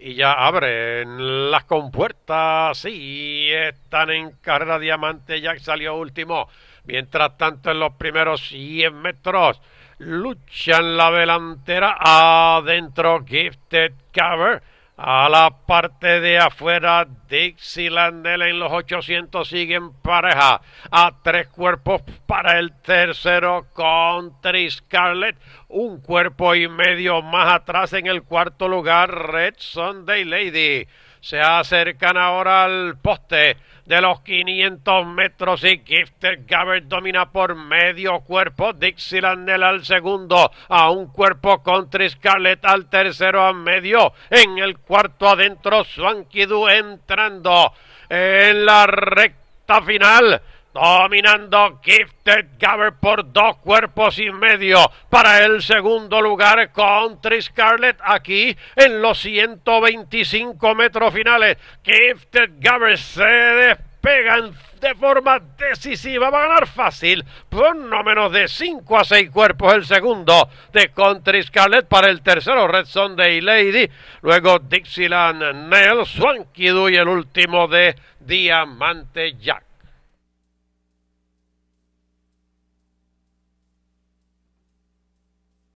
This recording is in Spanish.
y ya abren las compuertas. Sí, están en carrera diamante. Ya salió último. Mientras tanto, en los primeros 100 metros, luchan la delantera adentro. Gifted Cover a la parte de afuera, Dixieland en los 800 siguen pareja. A tres cuerpos para el tercero, Country Scarlett. Un cuerpo y medio más atrás en el cuarto lugar, Red Sunday Lady se acercan ahora al poste de los 500 metros y Gifter Gabbert domina por medio cuerpo, Dixie al segundo, a un cuerpo contra Scarlett al tercero a medio, en el cuarto adentro Swankidu entrando en la recta final Dominando Gifted Gabber por dos cuerpos y medio para el segundo lugar Country Scarlet aquí en los 125 metros finales. Gifted Gabber se despegan de forma decisiva. Va a ganar fácil por no menos de 5 a 6 cuerpos el segundo de Country Scarlet para el tercero Red Sunday Lady. Luego Dixieland Nell, Swanky y el último de Diamante Jack.